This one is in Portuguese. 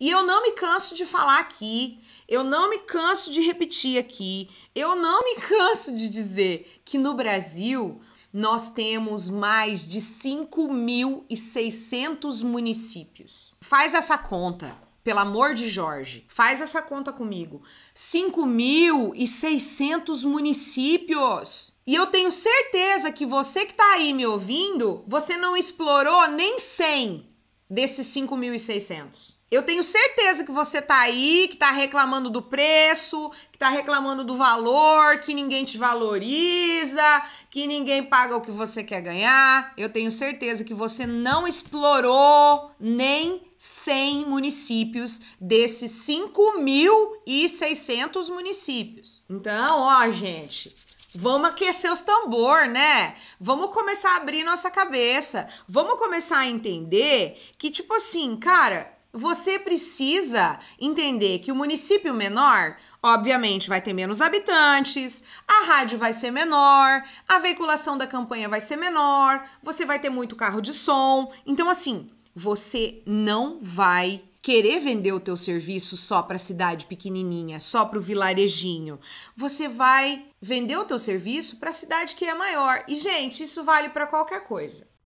E eu não me canso de falar aqui, eu não me canso de repetir aqui, eu não me canso de dizer que no Brasil nós temos mais de 5.600 municípios. Faz essa conta, pelo amor de Jorge, faz essa conta comigo. 5.600 municípios. E eu tenho certeza que você que está aí me ouvindo, você não explorou nem 100 desses 5.600. Eu tenho certeza que você tá aí, que tá reclamando do preço, que tá reclamando do valor, que ninguém te valoriza, que ninguém paga o que você quer ganhar. Eu tenho certeza que você não explorou nem 100 municípios desses 5.600 municípios. Então, ó, gente, Vamos aquecer os tambor, né? Vamos começar a abrir nossa cabeça. Vamos começar a entender que, tipo assim, cara, você precisa entender que o município menor, obviamente, vai ter menos habitantes, a rádio vai ser menor, a veiculação da campanha vai ser menor, você vai ter muito carro de som. Então, assim, você não vai querer vender o teu serviço só para a cidade pequenininha, só para o vilarejinho. Você vai vender o teu serviço para a cidade que é maior. E, gente, isso vale para qualquer coisa.